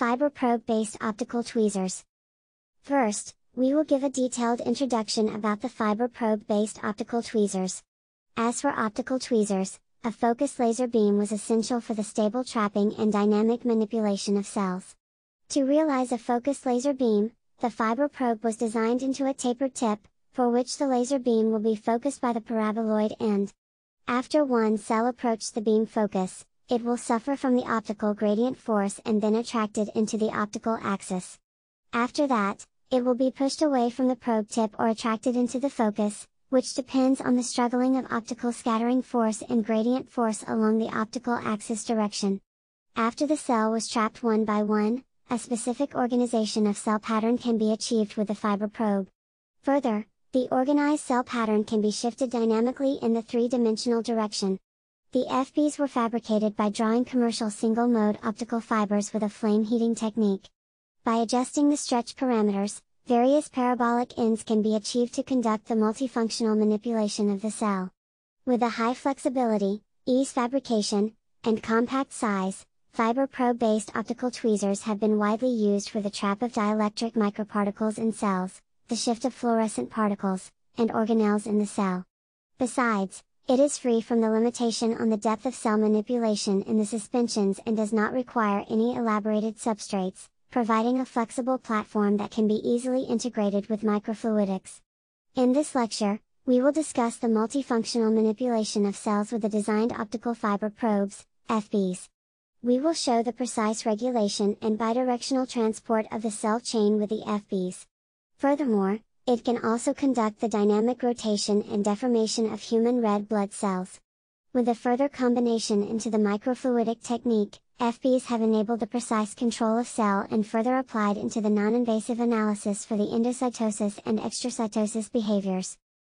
fiber probe-based optical tweezers. First, we will give a detailed introduction about the fiber probe-based optical tweezers. As for optical tweezers, a focus laser beam was essential for the stable trapping and dynamic manipulation of cells. To realize a focus laser beam, the fiber probe was designed into a tapered tip, for which the laser beam will be focused by the paraboloid end. After one cell approached the beam focus, it will suffer from the optical gradient force and then attracted into the optical axis. After that, it will be pushed away from the probe tip or attracted into the focus, which depends on the struggling of optical scattering force and gradient force along the optical axis direction. After the cell was trapped one by one, a specific organization of cell pattern can be achieved with a fiber probe. Further, the organized cell pattern can be shifted dynamically in the three-dimensional direction. The FBs were fabricated by drawing commercial single-mode optical fibers with a flame heating technique. By adjusting the stretch parameters, various parabolic ends can be achieved to conduct the multifunctional manipulation of the cell. With a high flexibility, ease fabrication, and compact size, fiber probe-based optical tweezers have been widely used for the trap of dielectric microparticles in cells, the shift of fluorescent particles, and organelles in the cell. Besides, it is free from the limitation on the depth of cell manipulation in the suspensions and does not require any elaborated substrates, providing a flexible platform that can be easily integrated with microfluidics. In this lecture, we will discuss the multifunctional manipulation of cells with the designed optical fiber probes, FBs. We will show the precise regulation and bidirectional transport of the cell chain with the FBs. Furthermore, it can also conduct the dynamic rotation and deformation of human red blood cells. With a further combination into the microfluidic technique, FBs have enabled the precise control of cell and further applied into the non-invasive analysis for the endocytosis and extracytosis behaviors.